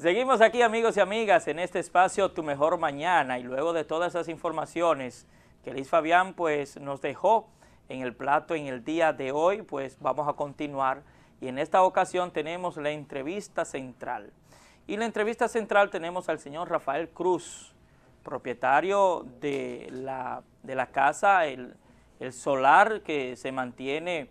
Seguimos aquí amigos y amigas en este espacio Tu Mejor Mañana y luego de todas esas informaciones que Liz Fabián pues nos dejó en el plato en el día de hoy pues vamos a continuar y en esta ocasión tenemos la entrevista central y la entrevista central tenemos al señor Rafael Cruz propietario de la, de la casa el, el solar que se mantiene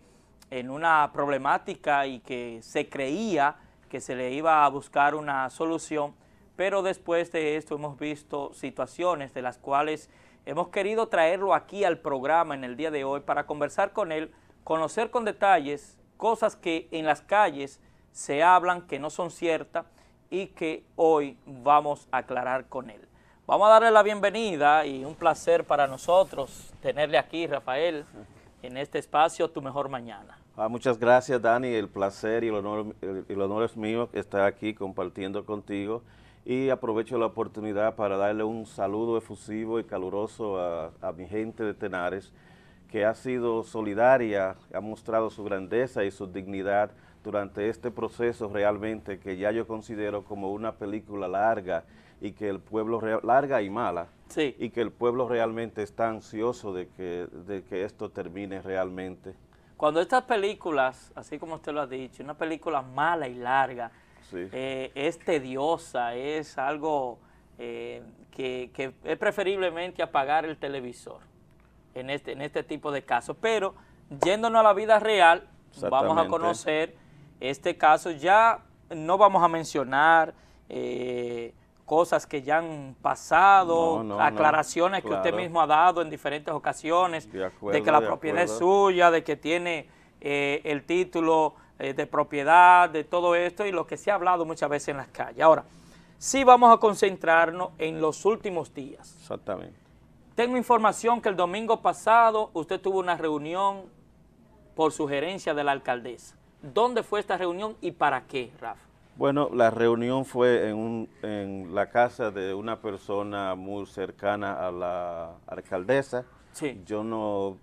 en una problemática y que se creía que se le iba a buscar una solución, pero después de esto hemos visto situaciones de las cuales hemos querido traerlo aquí al programa en el día de hoy para conversar con él, conocer con detalles cosas que en las calles se hablan que no son ciertas y que hoy vamos a aclarar con él. Vamos a darle la bienvenida y un placer para nosotros tenerle aquí, Rafael, en este espacio Tu Mejor Mañana. Ah, muchas gracias, Dani. El placer y el, honor, es mío estar aquí compartiendo contigo. Y aprovecho la oportunidad para darle un saludo efusivo y caluroso a, mi gente de Tenares, que ha sido solidaria, ha mostrado su grandeza y su dignidad durante este proceso realmente que ya yo considero como una película larga y que el pueblo, larga y mala, y que el pueblo realmente está ansioso de que esto termine realmente. Cuando estas películas, así como usted lo ha dicho, una película mala y larga, eh, es tediosa, es algo eh, que, es preferiblemente apagar el televisor en este, en este tipo de casos. Pero yéndonos a la vida real, vamos a conocer este caso. Ya no vamos a mencionar... Eh, cosas que ya han pasado, aclaraciones que usted mismo ha dado en diferentes ocasiones, de, que la propiedad es suya, de que tiene eh, el título eh, de propiedad, de todo esto y lo que se ha hablado muchas veces en las calles. Ahora, sí vamos a concentrarnos en los últimos días. Exactamente. Tengo información que el domingo pasado usted tuvo una reunión por sugerencia de la alcaldesa. ¿Dónde fue esta reunión y para qué, Rafa? Bueno, la reunión fue en, un, en, la casa de una persona muy cercana a la alcaldesa. Sí. Yo no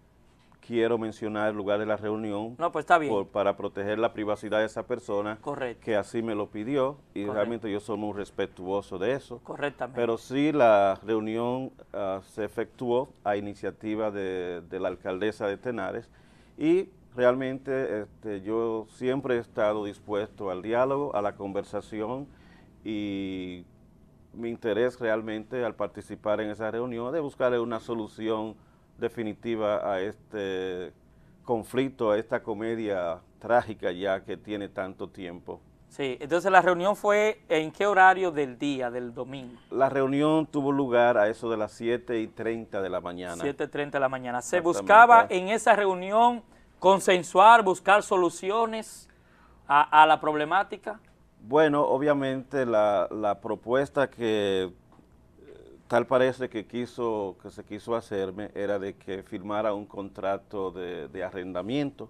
quiero mencionar el lugar de la reunión. No, pues está bien. para proteger la privacidad de esa persona. Correcto. Que así me lo pidió y realmente yo soy muy respetuoso de eso. Correctamente. Pero sí, la reunión ah, se efectuó a iniciativa de, de la alcaldesa de Tenares y realmente este, yo siempre he estado dispuesto al diálogo, a la conversación y mi interés realmente al participar en esa reunión de buscar una solución definitiva a este conflicto, a esta comedia trágica ya que tiene tanto tiempo. Sí, entonces la reunión fue en qué horario del día, del domingo? La reunión tuvo lugar a eso de las 7 y 30 de la mañana. 7 y 30 de la mañana. Se buscaba en esa reunión consensuar, buscar soluciones a, la problemática? Bueno, obviamente la, propuesta que eh, tal parece que, quiso, que se quiso hacerme era de que firmara un contrato de, arrendamiento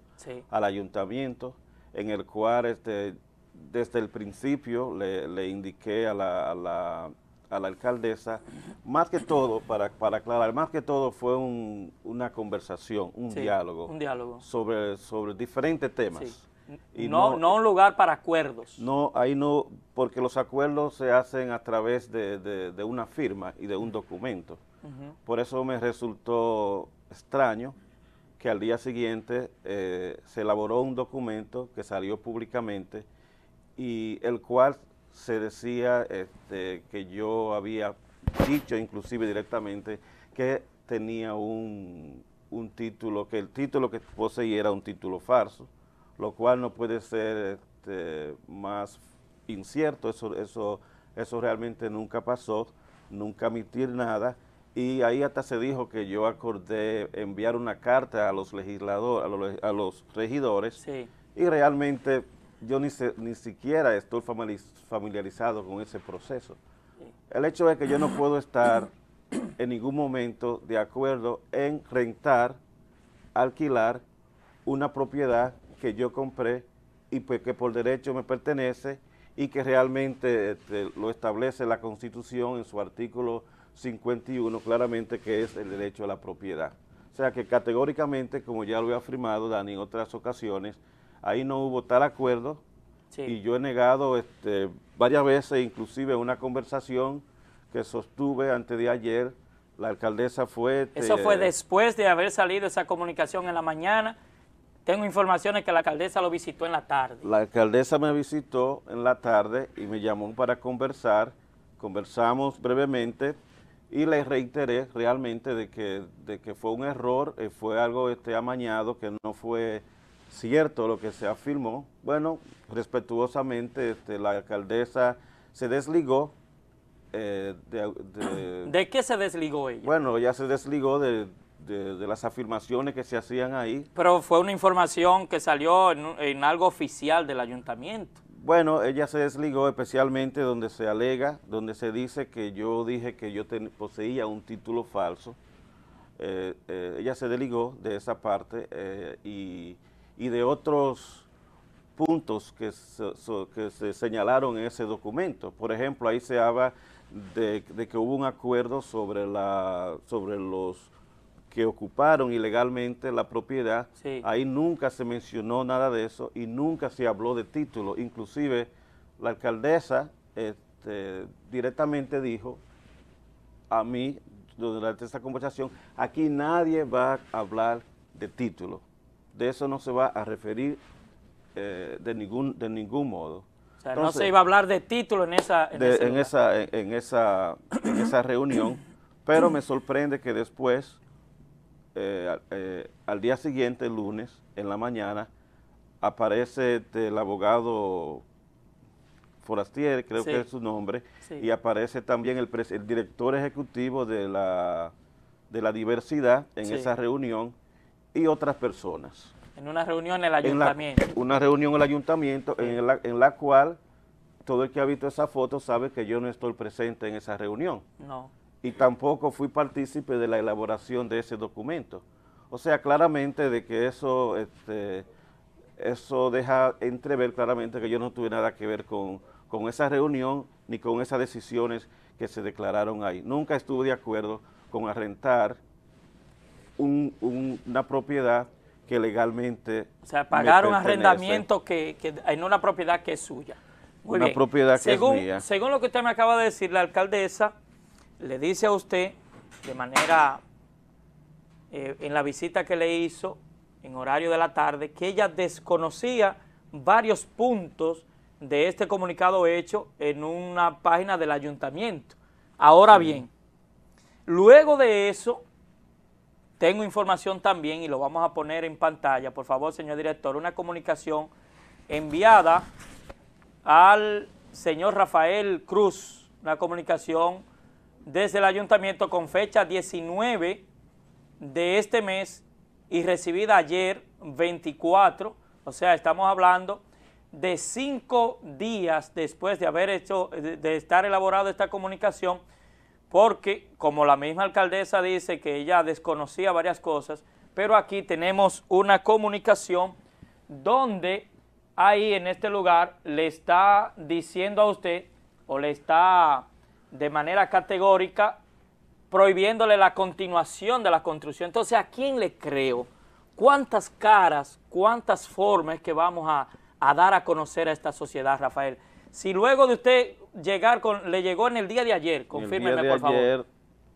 al ayuntamiento, en el cual este, desde el principio le, indiqué a la a la alcaldesa, más que todo, para, aclarar, más que todo fue una conversación, un diálogo. Un diálogo. Sobre, sobre diferentes temas. no, no, un lugar para acuerdos. No, ahí no, porque los acuerdos se hacen a través de, una firma y de un documento. Por eso me resultó extraño que al día siguiente eh, se elaboró un documento que salió públicamente y el cual se decía este, que yo había dicho inclusive directamente que tenía un, título, que el título que poseía era un título falso, lo cual no puede ser este, más incierto, eso, eso, eso realmente nunca pasó, nunca admitir nada, y ahí hasta se dijo que yo acordé enviar una carta a los legisladores, a los, regidores, y realmente yo ni, se, ni siquiera estoy familiarizado con ese proceso. El hecho es que yo no puedo estar en ningún momento de acuerdo en rentar, alquilar una propiedad que yo compré y pues que por derecho me pertenece y que realmente este, lo establece la Constitución en su artículo 51, claramente que es el derecho a la propiedad. O sea que categóricamente, como ya lo he afirmado, Dani, en otras ocasiones, ahí no hubo tal acuerdo y yo he negado este, varias veces, inclusive una conversación que sostuve antes de ayer, la alcaldesa fue... Eso este, fue después de haber salido esa comunicación en la mañana. Tengo informaciones que la alcaldesa lo visitó en la tarde. La alcaldesa me visitó en la tarde y me llamó para conversar. Conversamos brevemente y le reiteré realmente de que, de que fue un error, eh, fue algo este, amañado, que no fue cierto lo que se afirmó. Bueno, respetuosamente este, la alcaldesa se desligó. Eh, de, qué se desligó ella? Bueno, ella se desligó de, las afirmaciones que se hacían ahí. Pero fue una información que salió en, algo oficial del ayuntamiento. Bueno, ella se desligó especialmente donde se alega, donde se dice que yo dije que yo poseía un título falso. Eh, eh, ella se desligó de esa parte y y de otros puntos que se, señalaron en ese documento. Por ejemplo, ahí se habla de, que hubo un acuerdo sobre, la, sobre los que ocuparon ilegalmente la propiedad. Ahí nunca se mencionó nada de eso y nunca se habló de título. Inclusive la alcaldesa este, directamente dijo a mí durante esta conversación, aquí nadie va a hablar de título de eso no se va a referir eh, de, ningún, de ningún modo. O sea, no se iba a hablar de título en esa, en, esa, en, esa, reunión, pero me sorprende que después, eh, eh, al día siguiente, lunes, en la mañana, aparece el abogado Forastier, creo que es su nombre, y aparece también el, director ejecutivo de la, de la diversidad en esa reunión, y otras personas. En una reunión en el ayuntamiento. En una reunión en el ayuntamiento en la, cual todo el que ha visto esa foto sabe que yo no estoy presente en esa reunión. No. Y tampoco fui partícipe de la elaboración de ese documento. O sea, claramente de que eso, este, eso deja entrever claramente que yo no tuve nada que ver con, con esa reunión ni con esas decisiones que se declararon ahí. Nunca estuve de acuerdo con arrentar una propiedad que legalmente O sea, pagar un arrendamiento que, en una propiedad que es suya. una propiedad que es mía. Según lo que usted me acaba de decir, la alcaldesa le dice a usted de manera, eh, en la visita que le hizo, en horario de la tarde, que ella desconocía varios puntos de este comunicado hecho en una página del ayuntamiento. Ahora bien, luego de eso, tengo información también, y lo vamos a poner en pantalla, por favor, señor director, una comunicación enviada al señor Rafael Cruz, una comunicación desde el ayuntamiento con fecha 19 de este mes y recibida ayer 24, o sea, estamos hablando de cinco días después de haber hecho, de, estar elaborada esta comunicación, porque como la misma alcaldesa dice que ella desconocía varias cosas, pero aquí tenemos una comunicación donde ahí en este lugar le está diciendo a usted o le está de manera categórica prohibiéndole la continuación de la construcción. Entonces, ¿a quién le creo? ¿Cuántas caras, cuántas formas que vamos a, dar a conocer a esta sociedad, Rafael? Si luego de usted llegar con, le llegó en el día de ayer, confírmeme por favor.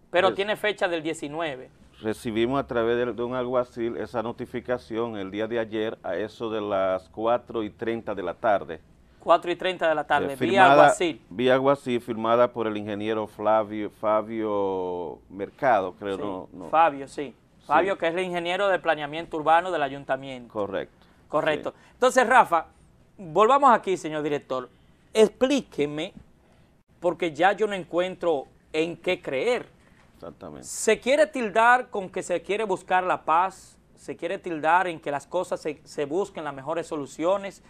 Pero pues, tiene fecha del 19. Recibimos a través de, un alguacil esa notificación el día de ayer a eso de las 4 y 30 de la tarde. 4 y 30 de la tarde, eh, vía Aguacil. Vía Aguacil, firmada por el ingeniero Flavio, Fabio Mercado, creo. Fabio, sí. Fabio, que es el ingeniero de planeamiento urbano del ayuntamiento. Correcto. Correcto. Entonces, Rafa, volvamos aquí, señor director. Explíqueme porque ya yo no encuentro en qué creer. Exactamente. Se quiere tildar con que se quiere buscar la paz, se quiere tildar en que las cosas se, busquen las mejores soluciones,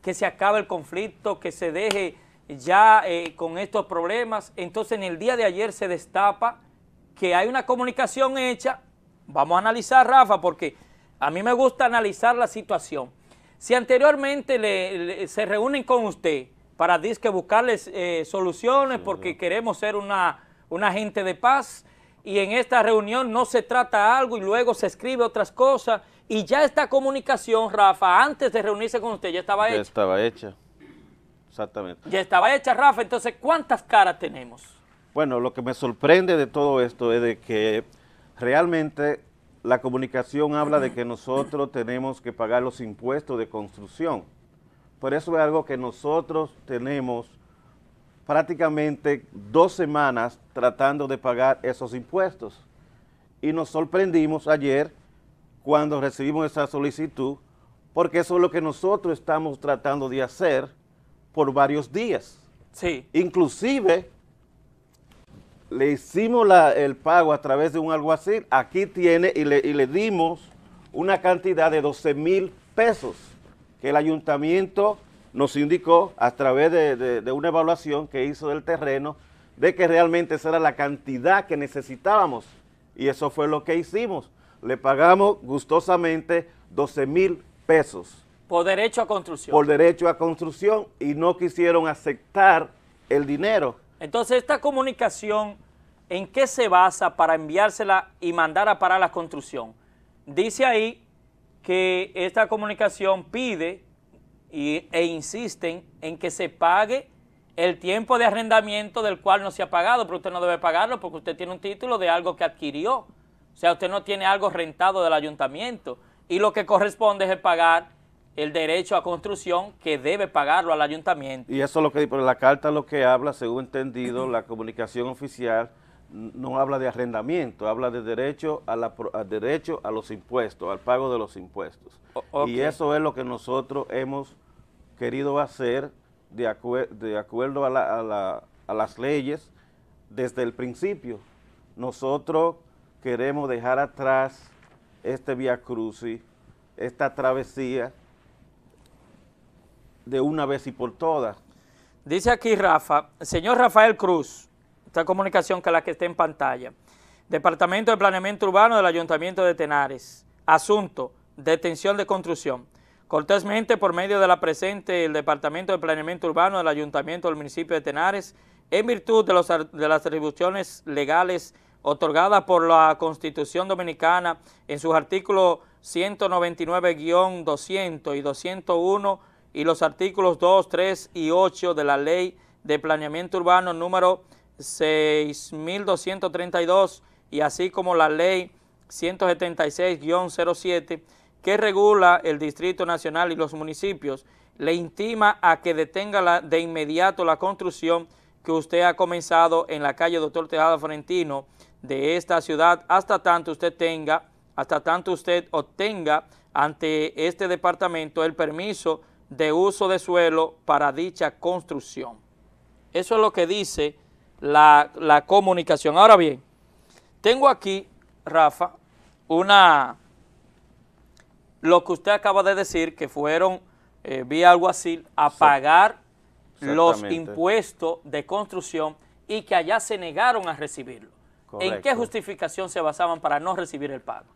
que se acabe el conflicto, que se deje ya eh, con estos problemas. Entonces en el día de ayer se destapa que hay una comunicación hecha. Vamos a analizar, Rafa, porque a mí me gusta analizar la situación. Si anteriormente se reúnen con usted para disque buscarles eh, soluciones porque queremos ser una, una gente de paz y en esta reunión no se trata algo y luego se escribe otras cosas y ya esta comunicación, Rafa, antes de reunirse con usted ya estaba hecha. Ya estaba hecha, exactamente. Ya estaba hecha, Rafa, entonces ¿cuántas caras tenemos? Bueno, lo que me sorprende de todo esto es de que realmente la comunicación habla de que nosotros tenemos que pagar los impuestos de construcción por eso es algo que nosotros tenemos prácticamente dos semanas tratando de pagar esos impuestos. Y nos sorprendimos ayer cuando recibimos esa solicitud, porque eso es lo que nosotros estamos tratando de hacer por varios días. Sí. Inclusive, le hicimos el pago a través de un alguacil, aquí tiene, y le, y le dimos una cantidad de 12 mil pesos que el ayuntamiento nos indicó a través de, una evaluación que hizo del terreno de que realmente esa era la cantidad que necesitábamos y eso fue lo que hicimos. Le pagamos gustosamente 12 mil pesos. Por derecho a construcción. Por derecho a construcción y no quisieron aceptar el dinero. Entonces esta comunicación, ¿en qué se basa para enviársela y mandar a parar la construcción? Dice ahí que esta comunicación pide e insisten en que se pague el tiempo de arrendamiento del cual no se ha pagado, pero usted no debe pagarlo porque usted tiene un título de algo que adquirió. O sea, usted no tiene algo rentado del ayuntamiento. Y lo que corresponde es pagar el derecho a construcción que debe pagarlo al ayuntamiento. Y eso es lo que dice la carta lo que habla, según entendido, la comunicación oficial no habla de arrendamiento, habla de derecho a, la, derecho a los impuestos, al pago de los impuestos. Y eso es lo que nosotros hemos querido hacer de, acuerdo a, las leyes desde el principio. Nosotros queremos dejar atrás este Via Crucis, esta travesía, de una vez y por todas. Dice aquí Rafa, señor Rafael Cruz, comunicación que la que está en pantalla. Departamento de Planeamiento Urbano del Ayuntamiento de Tenares. Asunto, detención de construcción. Cortésmente, por medio de la presente, el Departamento de Planeamiento Urbano del Ayuntamiento del Municipio de Tenares, en virtud de, de las atribuciones legales otorgadas por la Constitución Dominicana en sus artículos 199-200 y 201 y los artículos 2, 3 y 8 de la Ley de Planeamiento Urbano número 6.232 y así como la ley 176-07 que regula el Distrito Nacional y los municipios, le intima a que detenga de inmediato la construcción que usted ha comenzado en la calle Doctor Tejada Florentino de esta ciudad hasta tanto usted tenga, hasta tanto usted obtenga ante este departamento el permiso de uso de suelo para dicha construcción. Eso es lo que dice la, comunicación. Ahora bien, tengo aquí, Rafa, una lo que usted acaba de decir, que fueron eh, algo así, a pagar los impuestos de construcción y que allá se negaron a recibirlo. ¿En qué justificación se basaban para no recibir el pago?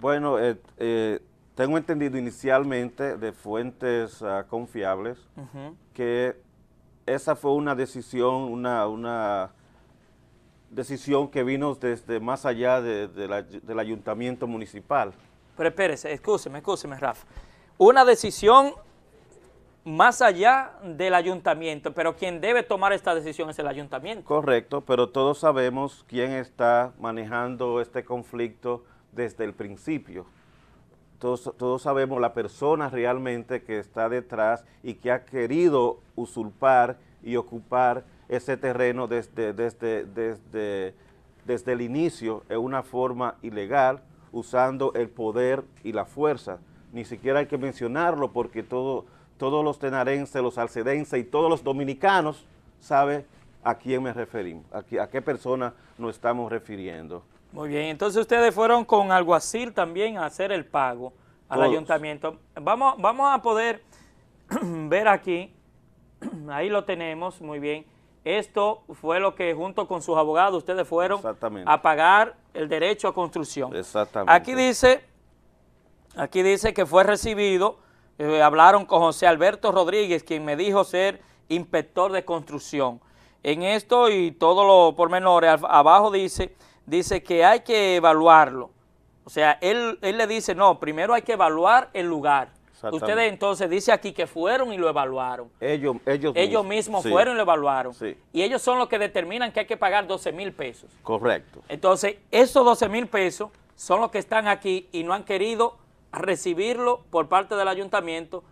Bueno, eh, eh, tengo entendido inicialmente de fuentes ah, confiables que esa fue una decisión, una, una decisión que vino desde más allá del ayuntamiento municipal. Pero espérese, escúcheme, escúcheme, Rafa. Una decisión más allá del ayuntamiento, pero quien debe tomar esta decisión es el ayuntamiento. Correcto, pero todos sabemos quién está manejando este conflicto desde el principio todos, sabemos la persona realmente que está detrás y que ha querido usurpar y ocupar ese terreno desde, desde, desde, el inicio en una forma ilegal, usando el poder y la fuerza. Ni siquiera hay que mencionarlo porque todo, todos los tenarenses, los alcedenses y todos los dominicanos saben a quién me referimos, a qué persona nos estamos refiriendo. Muy bien, entonces ustedes fueron con alguacil también a hacer el pago al ayuntamiento. Vamos, vamos a poder ver aquí, ahí lo tenemos, muy bien. Esto fue lo que junto con sus abogados ustedes fueron a pagar el derecho a construcción. Exactamente. Aquí dice, aquí dice que fue recibido, eh, hablaron con José Alberto Rodríguez, quien me dijo ser inspector de construcción. En esto y todos los pormenores, abajo dice dice que hay que evaluarlo. O sea, él, le dice, no, primero hay que evaluar el lugar. Ustedes entonces dice aquí que fueron y lo evaluaron. Ellos, ellos, mismos fueron y lo evaluaron. Y ellos son los que determinan que hay que pagar 12 mil pesos. Correcto. Entonces, esos 12 mil pesos son los que están aquí y no han querido recibirlo por parte del ayuntamiento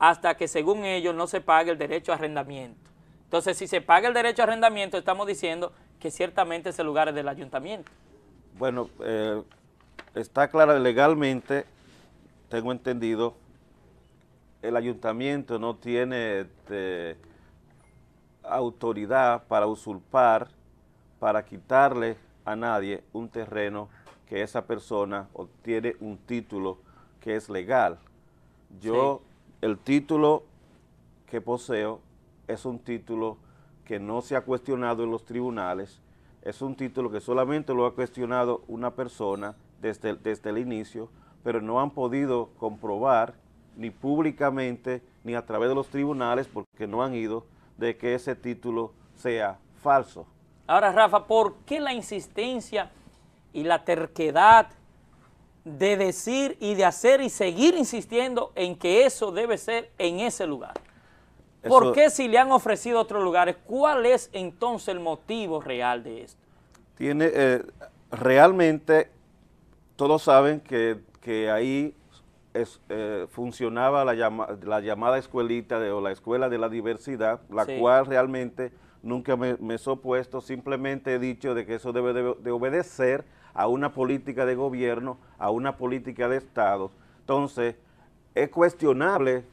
hasta que según ellos no se pague el derecho a arrendamiento. Entonces, si se paga el derecho a arrendamiento, estamos diciendo que ciertamente ese lugar es del ayuntamiento. Bueno, eh, está claro, legalmente, tengo entendido, el ayuntamiento no tiene este, autoridad para usurpar, para quitarle a nadie un terreno que esa persona obtiene un título que es legal. Yo, el título que poseo es un título que no se ha cuestionado en los tribunales, es un título que solamente lo ha cuestionado una persona desde, desde el inicio, pero no han podido comprobar ni públicamente ni a través de los tribunales, porque no han ido, de que ese título sea falso. Ahora, Rafa, ¿por qué la insistencia y la terquedad de decir y de hacer y seguir insistiendo en que eso debe ser en ese lugar? ¿Por qué si le han ofrecido otros lugares? ¿Cuál es entonces el motivo real de esto? Tiene, eh, realmente todos saben que, ahí eh, funcionaba la, llamada escuelita o la escuela de la diversidad, la cual realmente nunca me, he opuesto, simplemente he dicho de que eso debe de, de obedecer a una política de gobierno, a una política de Estado. Entonces, es cuestionable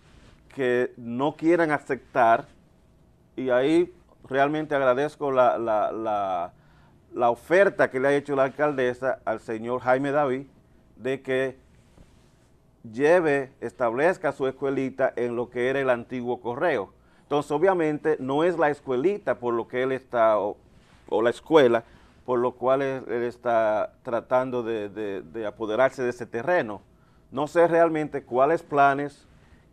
que no quieran aceptar, y ahí realmente agradezco la, oferta que le ha hecho la alcaldesa al señor Jaime David de que lleve, establezca su escuelita en lo que era el antiguo correo. Entonces, obviamente, no es la escuelita por lo que él está, o, la escuela, por lo cual él está tratando de apoderarse de ese terreno. No sé realmente cuáles planes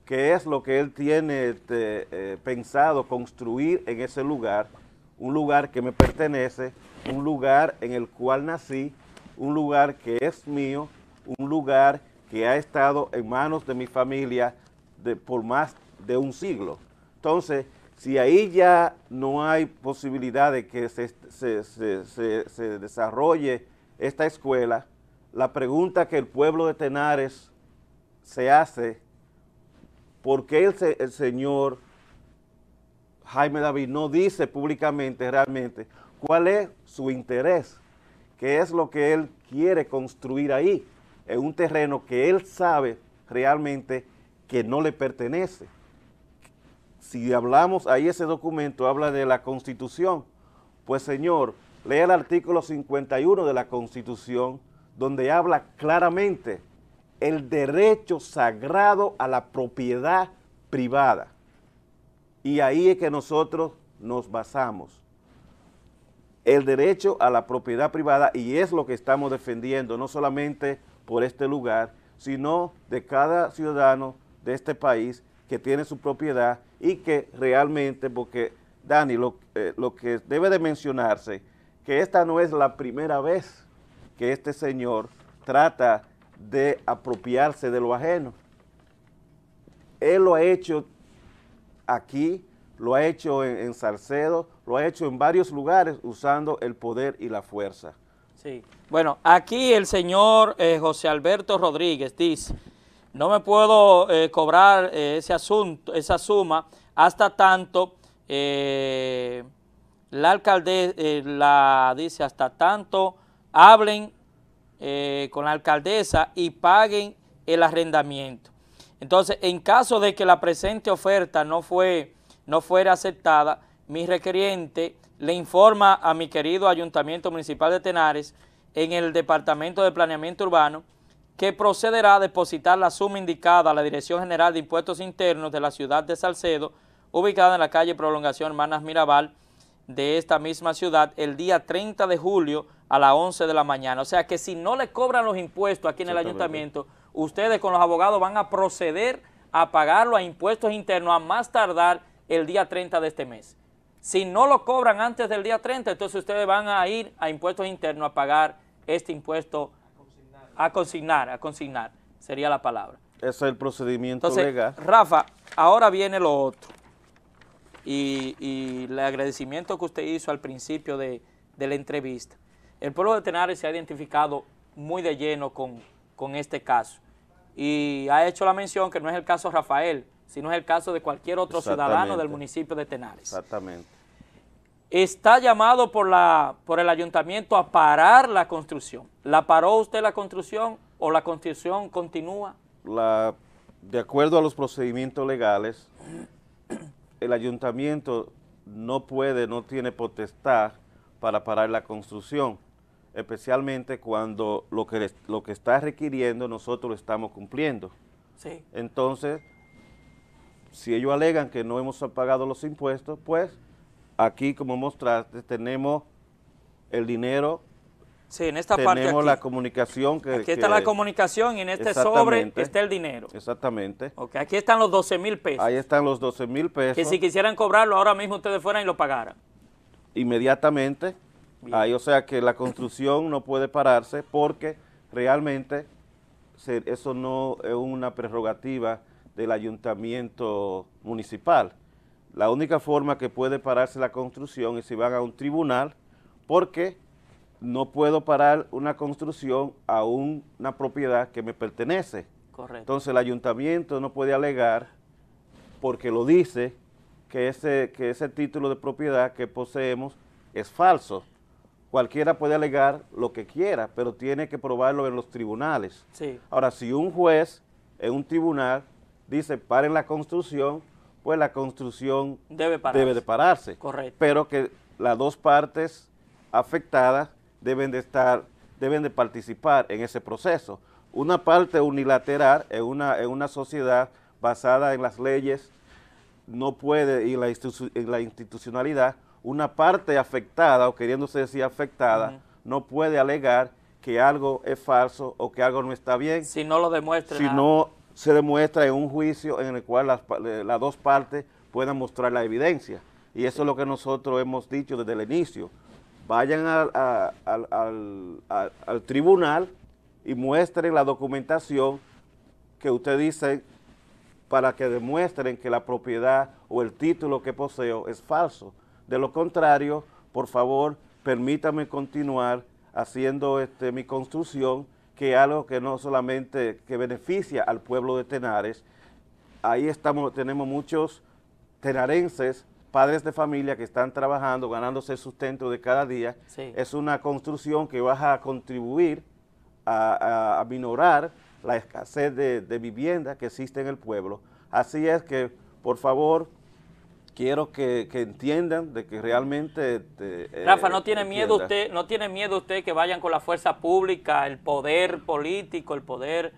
que es lo que él tiene este, eh, pensado construir en ese lugar, un lugar que me pertenece, un lugar en el cual nací, un lugar que es mío, un lugar que ha estado en manos de mi familia de, por más de un siglo. Entonces, si ahí ya no hay posibilidad de que se, se, se desarrolle esta escuela, la pregunta que el pueblo de Tenares se hace ¿Por qué el, señor Jaime David no dice públicamente realmente cuál es su interés? ¿Qué es lo que él quiere construir ahí? En un terreno que él sabe realmente que no le pertenece. Si hablamos, ahí ese documento habla de la Constitución. Pues señor, lee el artículo 51 de la Constitución, donde habla claramente el derecho sagrado a la propiedad privada. Y ahí es que nosotros nos basamos. El derecho a la propiedad privada, y es lo que estamos defendiendo, no solamente por este lugar, sino de cada ciudadano de este país que tiene su propiedad y que realmente, porque Dani, lo, eh, lo que debe de mencionarse, que esta no es la primera vez que este señor trata de apropiarse de lo ajeno. Él lo ha hecho aquí, lo ha hecho en, Salcedo, lo ha hecho en varios lugares usando el poder y la fuerza. Sí, bueno, aquí el señor eh, José Alberto Rodríguez dice, no me puedo eh, cobrar eh, ese asunto, esa suma hasta tanto la alcaldesa, la dice, hasta tanto hablen eh, con la alcaldesa y paguen el arrendamiento. Entonces, en caso de que la presente oferta no, fue, no fuera aceptada, mi requeriente le informa a mi querido Ayuntamiento Municipal de Tenares en el Departamento de Planeamiento Urbano que procederá a depositar la suma indicada a la Dirección General de Impuestos Internos de la ciudad de Salcedo, ubicada en la calle Prolongación Hermanas Mirabal de esta misma ciudad, el día 30 de julio a las 11 de la mañana. O sea que si no le cobran los impuestos aquí en el ayuntamiento, ustedes con los abogados van a proceder a pagarlo a impuestos internos a más tardar el día 30 de este mes. Si no lo cobran antes del día 30, entonces ustedes van a ir a impuestos internos a pagar este impuesto a consignar, a consignar, sería la palabra. Ese es el procedimiento entonces, legal. Rafa, ahora viene lo otro. Y, el agradecimiento que usted hizo al principio de la entrevista. El pueblo de Tenares se ha identificado muy de lleno con, este caso y ha hecho la mención que no es el caso Rafael, sino es el caso de cualquier otro ciudadano del municipio de Tenares. Exactamente. Está llamado por, la, por el ayuntamiento a parar la construcción. ¿La paró usted la construcción o la construcción continúa? de acuerdo a los procedimientos legales, el ayuntamiento no puede, no tiene potestad para parar la construcción especialmente cuando lo que, lo que está requiriendo nosotros lo estamos cumpliendo. Sí. Entonces, si ellos alegan que no hemos pagado los impuestos, pues aquí, como mostraste, tenemos el dinero Sí, en esta tenemos parte la comunicación. Que, aquí está la comunicación y en este sobre está el dinero. Exactamente. aquí están los 12 mil pesos. Ahí están los 12 mil pesos. Que si quisieran cobrarlo ahora mismo ustedes fueran y lo pagaran. Inmediatamente o sea que la construcción no puede pararse porque realmente eso no es una prerrogativa del ayuntamiento municipal. La única forma que puede pararse la construcción es si van a un tribunal porque no puedo parar una construcción a una propiedad que me pertenece. Correcto. Entonces el ayuntamiento no puede alegar, porque lo dice, que ese, que ese título de propiedad que poseemos es falso cualquiera puede alegar lo que quiera, pero tiene que probarlo en los tribunales. Ahora, si un juez en un tribunal dice paren la construcción, pues la construcción debe, pararse. de pararse. Correcto. Pero que las dos partes afectadas deben de estar, deben de participar en ese proceso. Una parte unilateral en una, en una sociedad basada en las leyes no puede y la institucionalidad una parte afectada o queriéndose decir afectada no puede alegar que algo es falso o que algo no está bien. Si no lo demuestra. Si no se demuestra en un juicio en el cual las, dos partes puedan mostrar la evidencia. Y eso es lo que nosotros hemos dicho desde el inicio. Vayan al, al tribunal y muestren la documentación que usted dice para que demuestren que la propiedad o el título que poseo es falso. De lo contrario, por favor, permítame continuar haciendo este, mi construcción, que algo que no solamente que beneficia al pueblo de Tenares, ahí estamos, tenemos muchos tenarenses, padres de familia que están trabajando, ganándose sustento de cada día. Es una construcción que va a contribuir a, aminorar la escasez de, de vivienda que existe en el pueblo. Así es que, por favor, quiero que, entiendan de que realmente... Este, eh, Rafa, ¿no tiene, miedo usted, ¿no tiene miedo usted que vayan con la fuerza pública, el poder político, el poder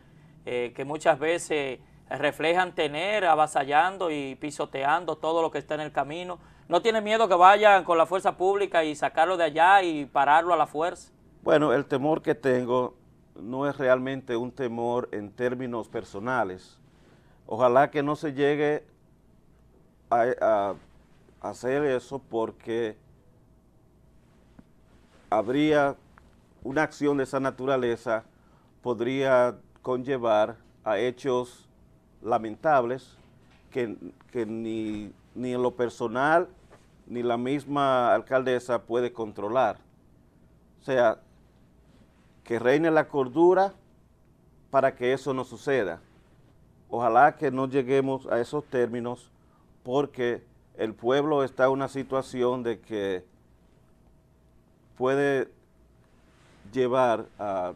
eh, que muchas veces reflejan tener, avasallando y pisoteando todo lo que está en el camino? ¿No tiene miedo que vayan con la fuerza pública y sacarlo de allá y pararlo a la fuerza? Bueno, el temor que tengo no es realmente un temor en términos personales. Ojalá que no se llegue a, hacer eso porque habría una acción de esa naturaleza podría conllevar a hechos lamentables que, ni, ni, en lo personal ni la misma alcaldesa puede controlar. O sea, que reine la cordura para que eso no suceda. Ojalá que no lleguemos a esos términos porque el pueblo está en una situación de que puede llevar a,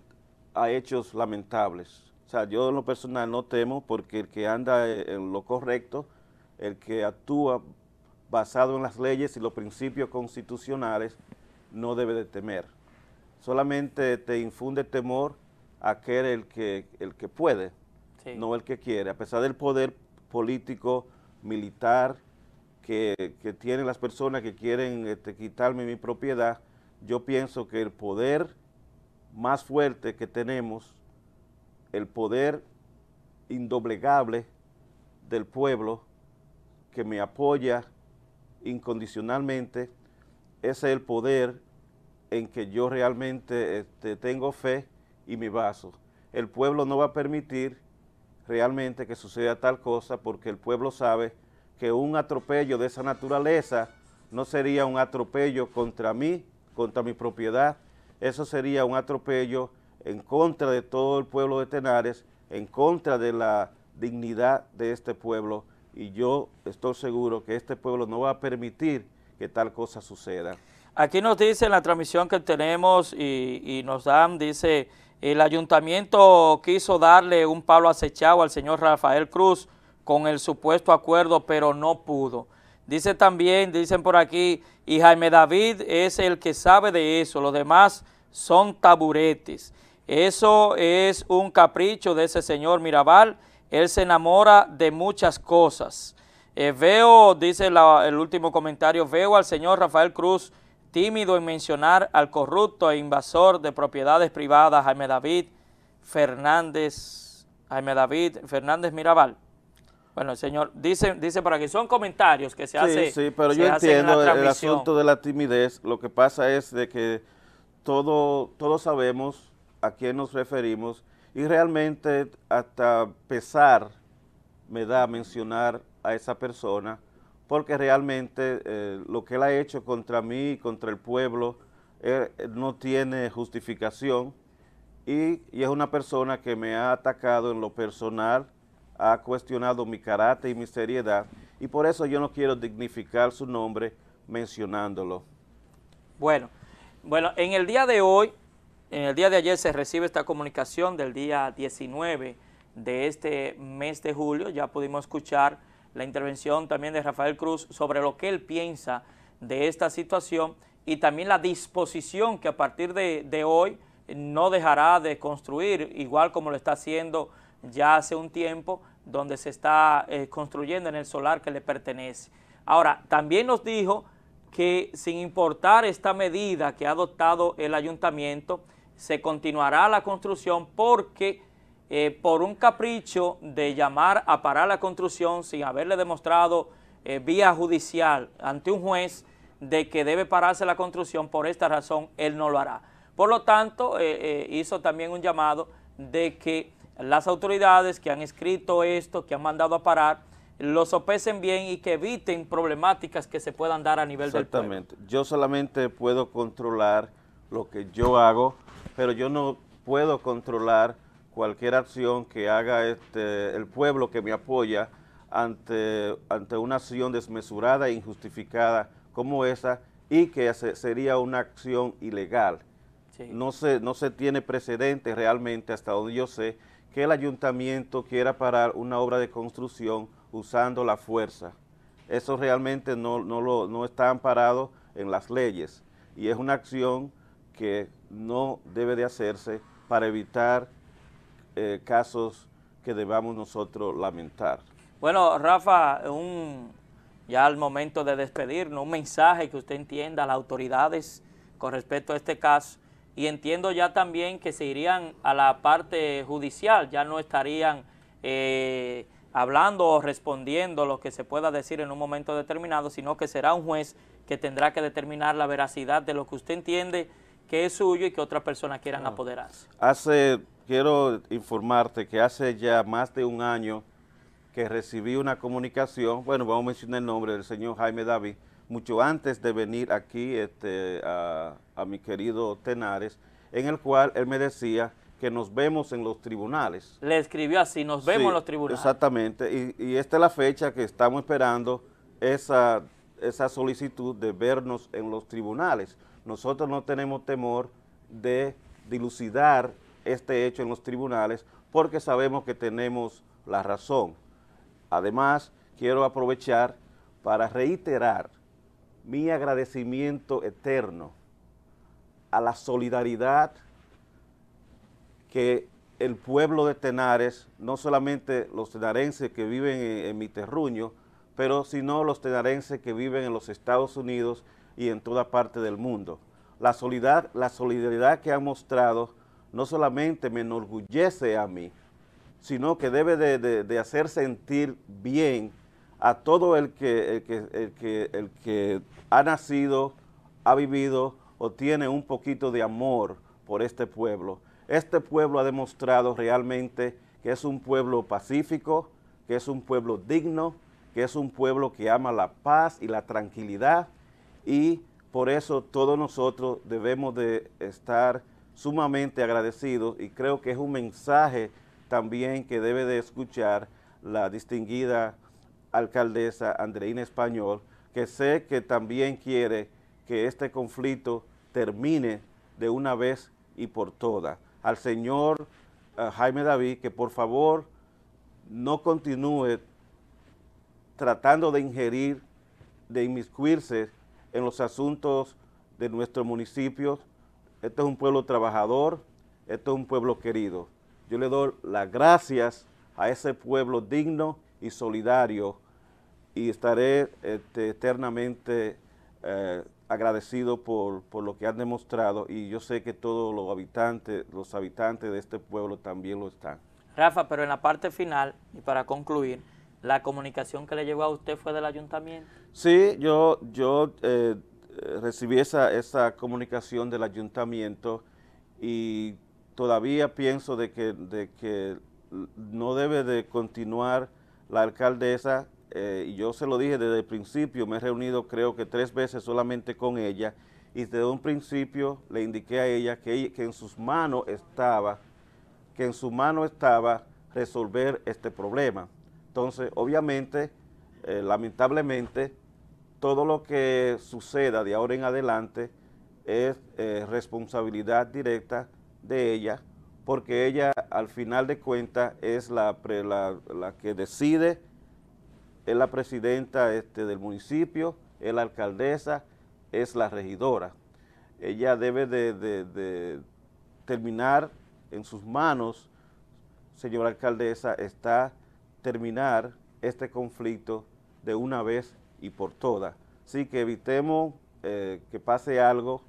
hechos lamentables. O sea, yo en lo personal no temo porque el que anda en lo correcto, el que actúa basado en las leyes y los principios constitucionales, no debe de temer. Solamente te infunde temor aquel el que, el que puede, no el que quiere. A pesar del poder político militar que, tienen las personas que quieren este, quitarme mi propiedad, yo pienso que el poder más fuerte que tenemos, el poder indoblegable del pueblo que me apoya incondicionalmente, ese es el poder en que yo realmente este, tengo fe y mi vaso. El pueblo no va a permitir realmente que suceda tal cosa porque el pueblo sabe que un atropello de esa naturaleza no sería un atropello contra mí, contra mi propiedad, eso sería un atropello en contra de todo el pueblo de Tenares, en contra de la dignidad de este pueblo y yo estoy seguro que este pueblo no va a permitir que tal cosa suceda. Aquí nos dice en la transmisión que tenemos y, nos dan, dice el ayuntamiento quiso darle un palo acechado al señor Rafael Cruz con el supuesto acuerdo, pero no pudo. Dice también, dicen por aquí, y Jaime David es el que sabe de eso, los demás son taburetes. Eso es un capricho de ese señor Mirabal, él se enamora de muchas cosas. Eh, veo, dice el último comentario, veo al señor Rafael Cruz tímido en mencionar al corrupto e invasor de propiedades privadas Jaime David Fernández, Jaime David Fernández Mirabal. Bueno, el señor dice, dice por aquí, son comentarios que se hacen. Sí, pero yo entiendo el asunto de la timidez. Lo que pasa es de que todo, todos sabemos a quién nos referimos y realmente hasta pesar me da mencionar a esa persona porque realmente eh, lo que él ha hecho contra mí y contra el pueblo no tiene justificación y, es una persona que me ha atacado en lo personal, ha cuestionado mi carácter y mi seriedad y por eso yo no quiero dignificar su nombre mencionándolo. Bueno, bueno, en el día de hoy, en el día de ayer se recibe esta comunicación del día 19 de este mes de julio, ya pudimos escuchar la intervención también de Rafael Cruz sobre lo que él piensa de esta situación y también la disposición que a partir de, hoy no dejará de construir, igual como lo está haciendo ya hace un tiempo, donde se está eh, construyendo en el solar que le pertenece. Ahora, también nos dijo que sin importar esta medida que ha adoptado el ayuntamiento, se continuará la construcción porque eh, por un capricho de llamar a parar la construcción sin haberle demostrado eh, vía judicial ante un juez de que debe pararse la construcción, por esta razón él no lo hará. Por lo tanto, eh, hizo también un llamado de que las autoridades que han escrito esto, que han mandado a parar, lo sopesen bien y que eviten problemáticas que se puedan dar a nivel del pueblo. Exactamente. Yo solamente puedo controlar lo que yo hago, pero yo no puedo controlar cualquier acción que haga este, el pueblo que me apoya ante, ante una acción desmesurada e injustificada como esa y que sería una acción ilegal. No, se, no se tiene precedente realmente, hasta donde yo sé, que el ayuntamiento quiera parar una obra de construcción usando la fuerza. Eso realmente no, no, lo, no está amparado en las leyes y es una acción que no debe de hacerse para evitar eh, casos que debamos nosotros lamentar. Bueno, Rafa, un, ya al momento de despedirnos, un mensaje que usted entienda a las autoridades con respecto a este caso y entiendo ya también que se irían a la parte judicial, ya no estarían eh, hablando o respondiendo lo que se pueda decir en un momento determinado, sino que será un juez que tendrá que determinar la veracidad de lo que usted entiende que es suyo y que otras personas quieran apoderarse. Hace quiero informarte que hace ya más de un año que recibí una comunicación, bueno, vamos a mencionar el nombre del señor Jaime David, mucho antes de venir aquí este, a, mi querido Tenares, en el cual él me decía que nos vemos en los tribunales. Le escribió así, nos vemos en los tribunales. Exactamente, y, y, esta es la fecha que estamos esperando esa, esa solicitud de vernos en los tribunales. Nosotros no tenemos temor de dilucidar este hecho en los tribunales porque sabemos que tenemos la razón. Además, quiero aprovechar para reiterar mi agradecimiento eterno a la solidaridad que el pueblo de Tenares, no solamente los tenarenses que viven en, mi terruño, pero sino los tenarenses que viven en los Estados Unidos y en toda parte del mundo. La solidaridad, la solidaridad que han mostrado no solamente me enorgullece a mí, sino que debe de, hacer sentir bien a todo el que, que, el que ha nacido, ha vivido o tiene un poquito de amor por este pueblo. Este pueblo ha demostrado realmente que es un pueblo pacífico, que es un pueblo digno, que es un pueblo que ama la paz y la tranquilidad y por eso todos nosotros debemos de estar sumamente agradecidos y creo que es un mensaje también que debe de escuchar la distinguida alcaldesa Andreina Español, que sé que también quiere que este conflicto termine de una vez y por todas. Al señor eh, Jaime David que por favor no continúe tratando de ingerir, de inmiscuirse en los asuntos de nuestros municipios este es un pueblo trabajador, este es un pueblo querido. Yo le doy las gracias a ese pueblo digno y solidario y estaré este, eternamente eh, agradecido por, lo que han demostrado y yo sé que todos los habitantes, los habitantes de este pueblo también lo están. Rafa, pero en la parte final y para concluir, ¿la comunicación que le llegó a usted fue del ayuntamiento? Sí, yo, yo eh, recibí esa, comunicación del ayuntamiento y todavía pienso de que, de que no debe de continuar la alcaldesa. Eh, yo se lo dije desde el principio, me he reunido creo que tres veces solamente con ella y desde un principio le indiqué a ella que, en sus manos estaba, que en su mano estaba resolver este problema. Entonces, obviamente, eh, lamentablemente, todo lo que suceda de ahora en adelante es eh, responsabilidad directa de ella, porque ella al final de cuentas es la, que decide, es la presidenta este, del municipio, es la alcaldesa, es la regidora. Ella debe de, de terminar en sus manos, señora alcaldesa, está terminar este conflicto de una vez y por todas. así que evitemos eh, que pase algo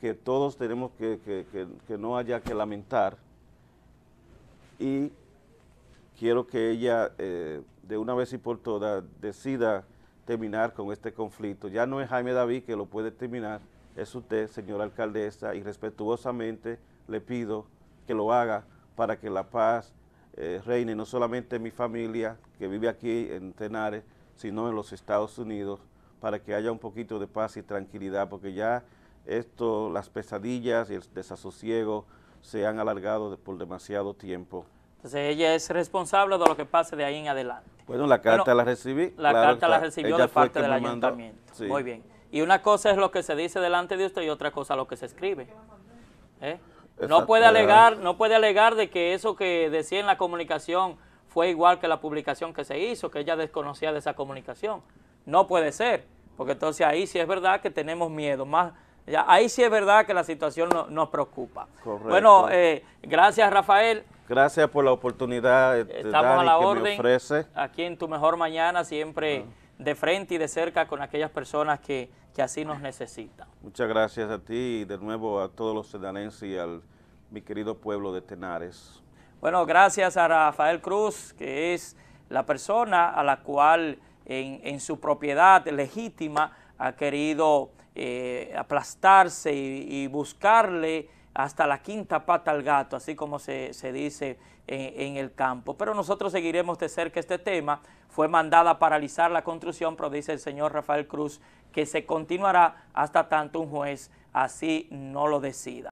que todos tenemos que, no haya que lamentar y quiero que ella eh, de una vez y por todas decida terminar con este conflicto. Ya no es Jaime David que lo puede terminar, es usted, señora alcaldesa, y respetuosamente le pido que lo haga para que la paz eh, reine no solamente en mi familia que vive aquí en Tenares, sino en los Estados Unidos, para que haya un poquito de paz y tranquilidad, porque ya esto, las pesadillas y el desasosiego se han alargado por demasiado tiempo. Entonces ella es responsable de lo que pase de ahí en adelante. Bueno, la carta la recibí. La carta la recibió de parte del ayuntamiento. Muy bien. Y una cosa es lo que se dice delante de usted y otra cosa lo que se escribe. ¿Eh? No puede alegar, no puede alegar de que eso que decía en la comunicación fue igual que la publicación que se hizo, que ella desconocía de esa comunicación. No puede ser, porque entonces ahí sí es verdad que tenemos miedo, más ahí sí es verdad que la situación nos preocupa. Bueno, eh, gracias Rafael. Gracias por la oportunidad eh, Estamos a la orden, ofrece. Aquí en Tu Mejor Mañana, siempre ah. de frente y de cerca con aquellas personas que, que así nos necesitan. Muchas gracias a ti y de nuevo a todos los sedanenses y al mi querido pueblo de Tenares. Bueno, gracias a Rafael Cruz, que es la persona a la cual en, su propiedad legítima ha querido eh, aplastarse y, buscarle hasta la quinta pata al gato, así como se, dice en, en, el campo. Pero nosotros seguiremos de cerca este tema. Fue mandada a paralizar la construcción, pero dice el señor Rafael Cruz que se continuará hasta tanto un juez así no lo decida.